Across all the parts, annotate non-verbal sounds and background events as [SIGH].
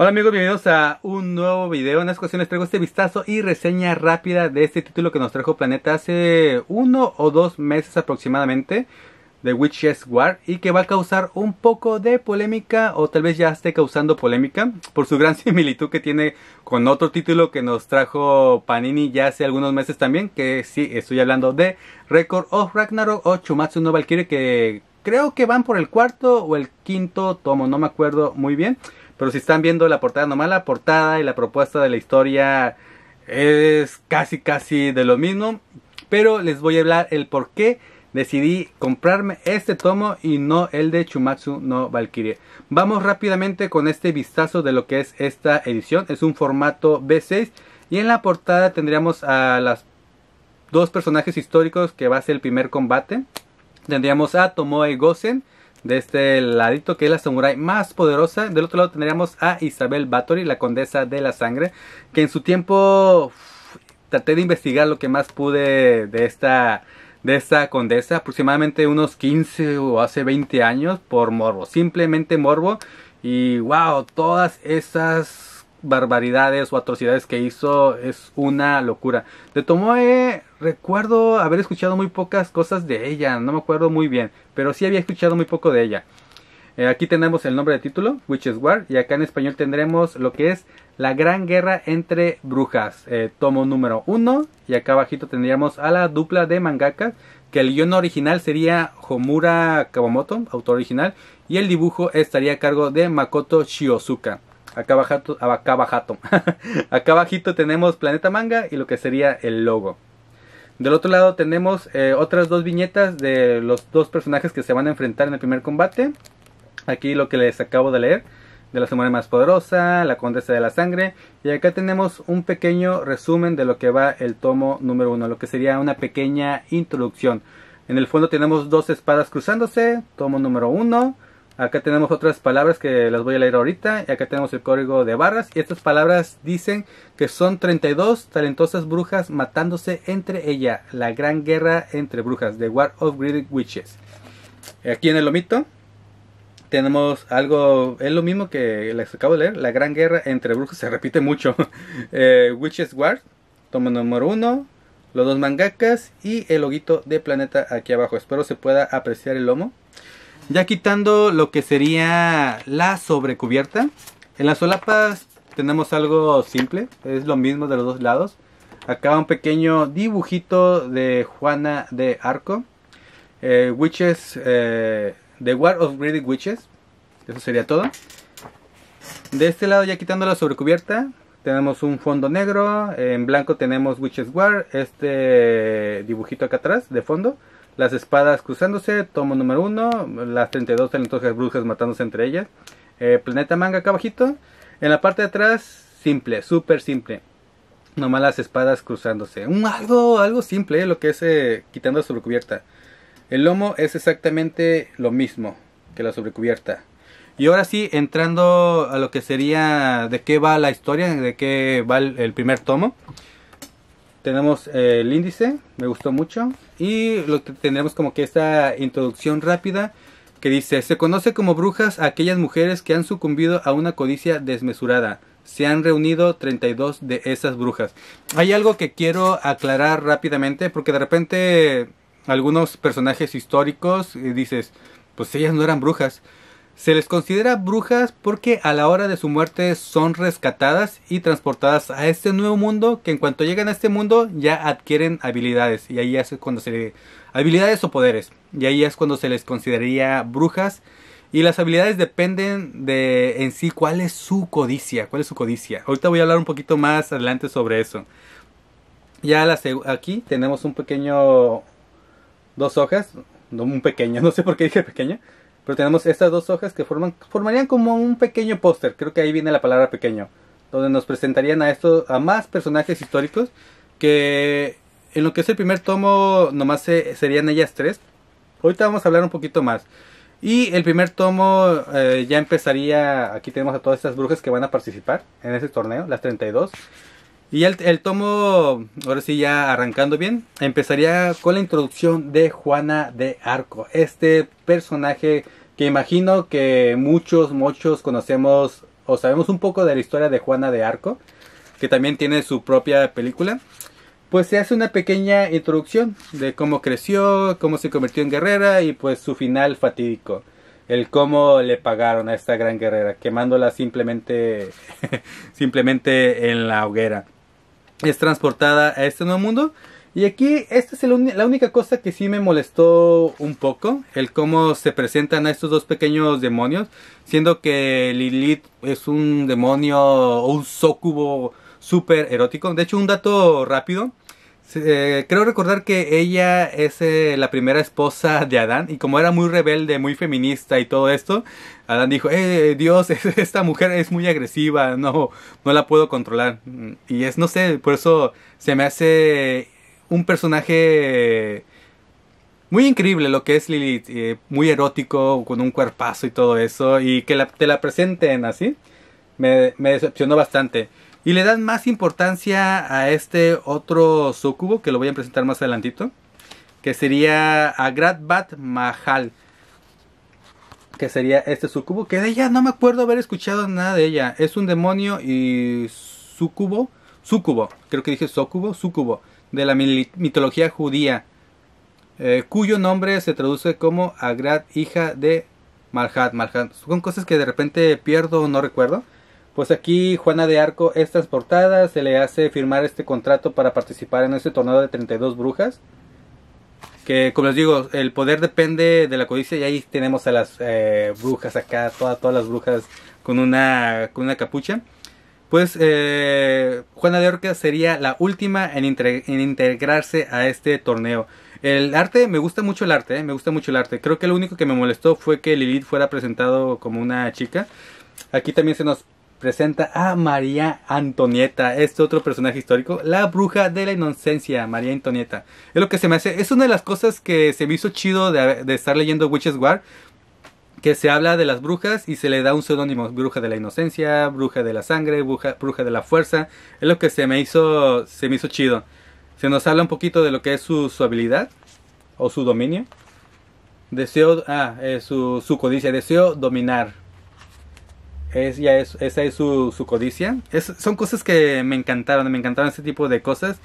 Hola amigos, bienvenidos a un nuevo video. En esta ocasión les traigo este vistazo y reseña rápida de este título que nos trajo Planeta hace uno o dos meses aproximadamente. De Witches War y que va a causar un poco de polémica o tal vez ya esté causando polémica por su gran [LAUGHS] similitud que tiene con otro título que nos trajo Panini ya hace algunos meses también que sí, estoy hablando de Record of Ragnarok o Chumatsu no Valkyrie que creo que van por el cuarto o el quinto tomo, no me acuerdo muy bien pero si están viendo la portada nomás, la portada y la propuesta de la historia es casi casi de lo mismo. Pero les voy a hablar el por qué decidí comprarme este tomo y no el de Chumatsu no Valkyrie. Vamos rápidamente con este vistazo de lo que es esta edición. Es un formato B6 y en la portada tendríamos a los dos personajes históricos que va a ser el primer combate. Tendríamos a Tomoe Gosen de este ladito que es la samurai más poderosa. Del otro lado tendríamos a Isabel Bathory, la condesa de la sangre, que en su tiempo traté de investigar lo que más pude de esta de esta condesa, aproximadamente unos 15 o hace 20 años por morbo, simplemente morbo y wow, todas esas barbaridades o atrocidades que hizo es una locura. De tomó eh, recuerdo haber escuchado muy pocas cosas de ella, no me acuerdo muy bien, pero sí había escuchado muy poco de ella. Eh, aquí tenemos el nombre de título, Witches War, y acá en español tendremos lo que es La Gran Guerra entre Brujas, eh, tomo número 1, y acá abajito tendríamos a la dupla de mangakas, que el guion original sería Homura Kawamoto, autor original, y el dibujo estaría a cargo de Makoto Shiosuka. Acá bajato, acá [LAUGHS] acá tenemos Planeta Manga y lo que sería el logo. Del otro lado tenemos eh, otras dos viñetas de los dos personajes que se van a enfrentar en el primer combate. Aquí lo que les acabo de leer, de la semana más poderosa, la condesa de la sangre. Y acá tenemos un pequeño resumen de lo que va el tomo número uno, lo que sería una pequeña introducción. En el fondo tenemos dos espadas cruzándose, tomo número uno. Acá tenemos otras palabras que las voy a leer ahorita. Y acá tenemos el código de barras. Y estas palabras dicen que son 32 talentosas brujas matándose entre ellas. La gran guerra entre brujas. The War of Great Witches. Aquí en el lomito tenemos algo, es lo mismo que les acabo de leer, la gran guerra entre brujas, [LAUGHS] se repite mucho. [LAUGHS] Eh, Witches War, Toma número uno, los dos mangakas y el loguito de planeta aquí abajo. Espero se pueda apreciar el lomo. Ya quitando lo que sería la sobrecubierta. En las solapas tenemos algo simple. Es lo mismo de los dos lados. Acá un pequeño dibujito de Juana de Arco. Eh, witches. Eh, the War of Greedy Witches. Eso sería todo. De este lado ya quitando la sobrecubierta. Tenemos un fondo negro. En blanco tenemos Witches War. Este dibujito acá atrás de fondo las espadas cruzándose, tomo número 1, las 32 talentosas brujas matándose entre ellas. Eh, planeta manga acá abajito. En la parte de atrás, simple, súper simple. Nomás las espadas cruzándose. Un, algo, algo simple, eh, lo que es eh, quitando la sobrecubierta. El lomo es exactamente lo mismo que la sobrecubierta. Y ahora sí, entrando a lo que sería de qué va la historia, de qué va el primer tomo. Tenemos el índice, me gustó mucho. Y lo que tenemos como que esta introducción rápida que dice, se conoce como brujas a aquellas mujeres que han sucumbido a una codicia desmesurada. Se han reunido 32 de esas brujas. Hay algo que quiero aclarar rápidamente porque de repente algunos personajes históricos eh, dices, pues ellas no eran brujas. Se les considera brujas porque a la hora de su muerte son rescatadas y transportadas a este nuevo mundo que en cuanto llegan a este mundo ya adquieren habilidades y ahí es cuando se habilidades o poderes y ahí es cuando se les consideraría brujas y las habilidades dependen de en sí cuál es su codicia, cuál es su codicia. Ahorita voy a hablar un poquito más adelante sobre eso. Ya aquí tenemos un pequeño dos hojas, un pequeño, [LAUGHS] no sé por qué dije pequeño pero tenemos estas dos hojas que forman, formarían como un pequeño póster, creo que ahí viene la palabra pequeño, donde nos presentarían a estos, a más personajes históricos que en lo que es el primer tomo nomás serían ellas tres. Ahorita vamos a hablar un poquito más. Y el primer tomo eh, ya empezaría, aquí tenemos a todas estas brujas que van a participar en ese torneo, las 32. Y el, tomo, ahora sí ya arrancando bien, empezaría con la introducción de Juana de Arco, este personaje que imagino que muchos, muchos conocemos o sabemos un poco de la historia de Juana de Arco, que también tiene su propia película. Pues se hace una pequeña introducción de cómo creció, cómo se convirtió en guerrera y pues su final fatídico el cómo le pagaron a esta gran guerrera, quemándola simplemente, [LAUGHS] simplemente en la hoguera es transportada a este nuevo mundo. Y aquí, esta es la única cosa que sí me molestó un poco, el cómo se presentan a estos dos pequeños demonios, siendo que Lilith es un demonio o un sócubo súper erótico. De hecho, un dato rápido, eh, creo recordar que ella es eh, la primera esposa de Adán y como era muy rebelde, muy feminista y todo esto, Adán dijo, eh, Dios, [LAUGHS] esta mujer es muy agresiva, no, no la puedo controlar. Mm, y es, no sé, por eso se me hace un personaje muy increíble lo que es Lilith, muy erótico, con un cuerpazo y todo eso, y que te la presenten así, me decepcionó bastante. Y le dan más importancia a este otro sucubo que lo voy a presentar más adelantito. Que sería Bat Mahal. Que sería este sucubo. Que de ella no me acuerdo haber escuchado nada de ella. Es un demonio y sucubo. Sucubo. Creo que dije sucubo. Sucubo. De la mitología judía. Eh, cuyo nombre se traduce como Agrat, hija de Malhat. Malhat. Son cosas que de repente pierdo no recuerdo pues aquí Juana de Arco estas portadas, se le hace firmar este contrato para participar en este torneo de 32 brujas. Que como les digo, el poder depende de la codicia y ahí tenemos a las eh, brujas acá, todas las brujas con una, una capucha. Pues eh, Juana de Arco sería la última en, integrarse a este torneo. El arte, me gusta mucho el arte, eh, me gusta mucho el arte. Creo que lo único que me molestó fue que Lilith fuera presentado como una chica. Aquí también se nos presenta a María Antonieta, este otro personaje histórico, la bruja de la inocencia, María Antonieta. Es lo que se me hace, es una de las cosas que se me hizo chido de, estar leyendo Witches War, que se habla de las brujas y se le da un seudónimo, bruja de la inocencia, bruja de la sangre, bruja, bruja de la fuerza, es lo que se me hizo, se me hizo chido. Se nos habla un poquito de lo que es su, habilidad o su dominio. Deseo, ah, eh, su, su codicia, deseo dominar, es, ya esa es su, codicia. son cosas que me encantaron, me encantaron este tipo de cosas.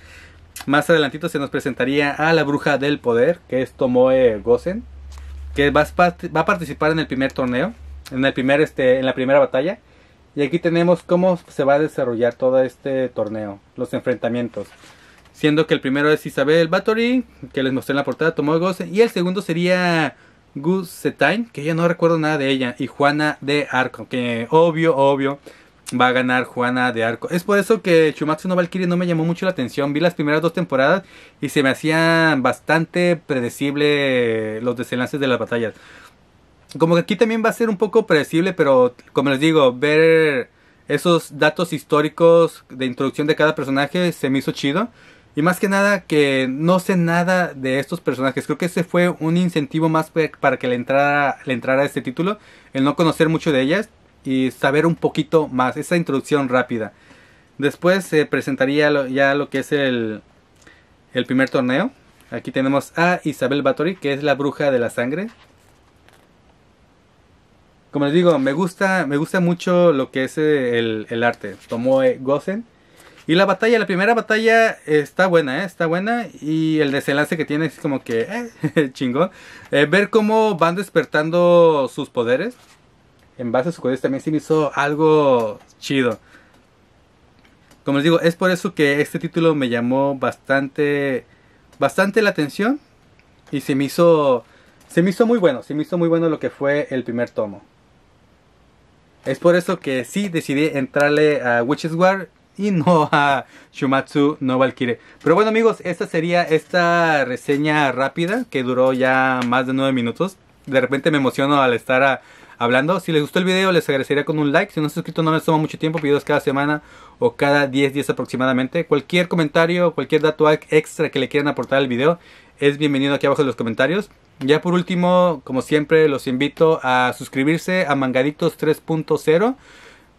Más adelantito se nos presentaría a la bruja del poder, que es Tomoe Gosen, que va a, va a participar en el primer torneo, en, el primer, este, en la primera batalla. Y aquí tenemos cómo se va a desarrollar todo este torneo, los enfrentamientos. Siendo que el primero es Isabel Bathory, que les mostré en la portada, Tomoe Gosen, y el segundo sería Gus Setain, que ya no recuerdo nada de ella, y Juana de Arco, que obvio, obvio, va a ganar Juana de Arco. Es por eso que Chumatsu no Valkyrie no me llamó mucho la atención. Vi las primeras dos temporadas y se me hacían bastante predecible los desenlaces de las batallas. Como que aquí también va a ser un poco predecible, pero como les digo, ver esos datos históricos de introducción de cada personaje se me hizo chido. Y más que nada que no sé nada de estos personajes. Creo que ese fue un incentivo más para que le entrara, le entrara este título. El no conocer mucho de ellas y saber un poquito más. Esa introducción rápida. Después se presentaría ya lo que es el, el primer torneo. Aquí tenemos a Isabel Bathory, que es la bruja de la sangre. Como les digo, me gusta, me gusta mucho lo que es eh, el, arte. Tomoe Gosen. Y la batalla, la primera batalla está buena, ¿eh? está buena. Y el desenlace que tiene es como que eh, [LAUGHS] chingón. Eh, ver cómo van despertando sus poderes en base a sus poderes también se me hizo algo chido. Como les digo, es por eso que este título me llamó bastante, bastante la atención. Y se me hizo, se me hizo muy bueno, se me hizo muy bueno lo que fue el primer tomo. Es por eso que sí decidí entrarle a Witches War y no a Shumatsu no Valkyrie. Pero bueno amigos, esta sería esta reseña rápida que duró ya más de 9 minutos. De repente me emociono al estar ah, hablando. Si les gustó el video les agradecería con un like. Si no están suscritos no les toma mucho tiempo. Videos cada semana o cada 10 días aproximadamente. Cualquier comentario, cualquier dato extra que le quieran aportar al video es bienvenido aquí abajo en los comentarios. Ya por último, como siempre, los invito a suscribirse a Mangaditos 3.0.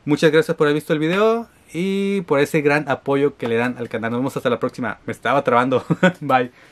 Muchas gracias por haber visto el video y por ese gran apoyo que le dan al canal. Nos vemos hasta la próxima. Me estaba trabando. [LAUGHS] Bye.